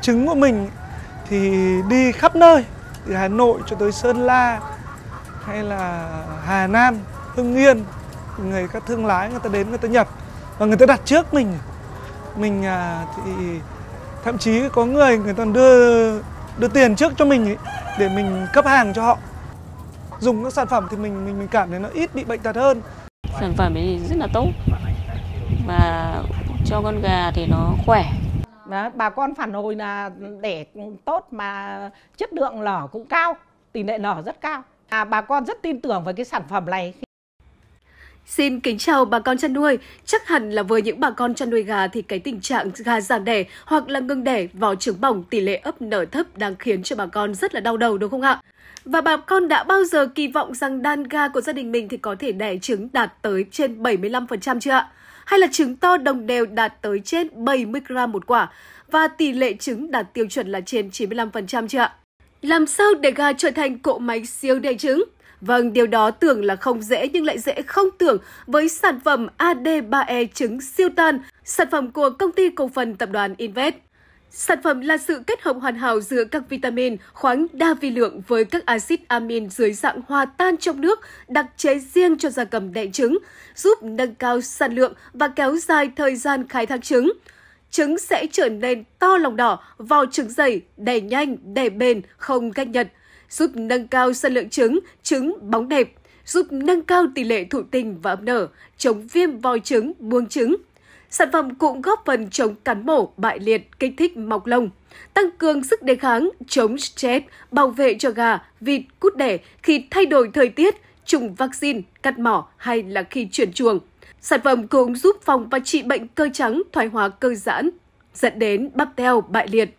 Trứng của mình thì đi khắp nơi từ Hà Nội cho tới Sơn La hay là Hà Nam, Hưng Yên người các thương lái người ta đến người ta nhập và người ta đặt trước mình mình à, thì thậm chí có người người ta đưa đưa tiền trước cho mình ấy, để mình cấp hàng cho họ dùng các sản phẩm thì mình mình mình cảm thấy nó ít bị bệnh tật hơn sản phẩm ấy rất là tốt và cho con gà thì nó khỏe đó, bà con phản hồi là để tốt mà chất lượng nở cũng cao tỷ lệ nở rất cao à, bà con rất tin tưởng về cái sản phẩm này Xin kính chào bà con chăn nuôi. Chắc hẳn là với những bà con chăn nuôi gà thì cái tình trạng gà giảm đẻ hoặc là ngừng đẻ, vào trứng bỏng, tỷ lệ ấp nở thấp đang khiến cho bà con rất là đau đầu đúng không ạ? Và bà con đã bao giờ kỳ vọng rằng đàn gà của gia đình mình thì có thể đẻ trứng đạt tới trên 75% chưa ạ? Hay là trứng to đồng đều đạt tới trên 70 g một quả và tỷ lệ trứng đạt tiêu chuẩn là trên 95% chưa ạ? Làm sao để gà trở thành cỗ máy siêu đẻ trứng? Vâng, điều đó tưởng là không dễ nhưng lại dễ không tưởng với sản phẩm AD3E trứng siêu tan, sản phẩm của công ty cổ phần tập đoàn Invest. Sản phẩm là sự kết hợp hoàn hảo giữa các vitamin, khoáng đa vi lượng với các axit amin dưới dạng hòa tan trong nước, đặc chế riêng cho gia cầm đẻ trứng, giúp nâng cao sản lượng và kéo dài thời gian khai thác trứng. Trứng sẽ trở nên to lòng đỏ, vò trứng dày, đẻ nhanh, đẻ bền, không cách nhật, giúp nâng cao sản lượng trứng, trứng bóng đẹp, giúp nâng cao tỷ lệ thụ tinh và ấp nở, chống viêm vòi trứng, buông trứng. Sản phẩm cũng góp phần chống cắn mổ, bại liệt, kích thích mọc lông, tăng cường sức đề kháng, chống stress, bảo vệ cho gà, vịt, cút đẻ khi thay đổi thời tiết, trùng vaccine, cắt mỏ hay là khi chuyển chuồng. Sản phẩm cũng giúp phòng và trị bệnh cơ trắng, thoái hóa cơ giãn, dẫn đến bắp teo bại liệt.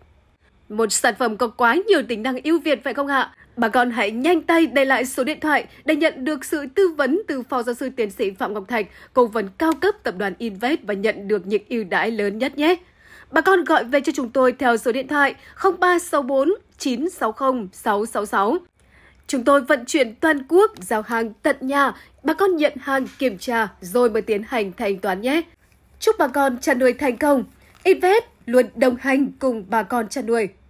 Một sản phẩm có quá nhiều tính năng ưu việt phải không ạ? Bà con hãy nhanh tay để lại số điện thoại để nhận được sự tư vấn từ Phó Giáo sư Tiến sĩ Phạm Ngọc Thạch, cố vấn cao cấp Tập đoàn Invest và nhận được những ưu đãi lớn nhất nhé. Bà con gọi về cho chúng tôi theo số điện thoại 0364 960 666. Chúng tôi vận chuyển toàn quốc, giao hàng tận nhà, bà con nhận hàng kiểm tra rồi mới tiến hành thanh toán nhé. Chúc bà con chăn nuôi thành công. Invest luôn đồng hành cùng bà con chăn nuôi.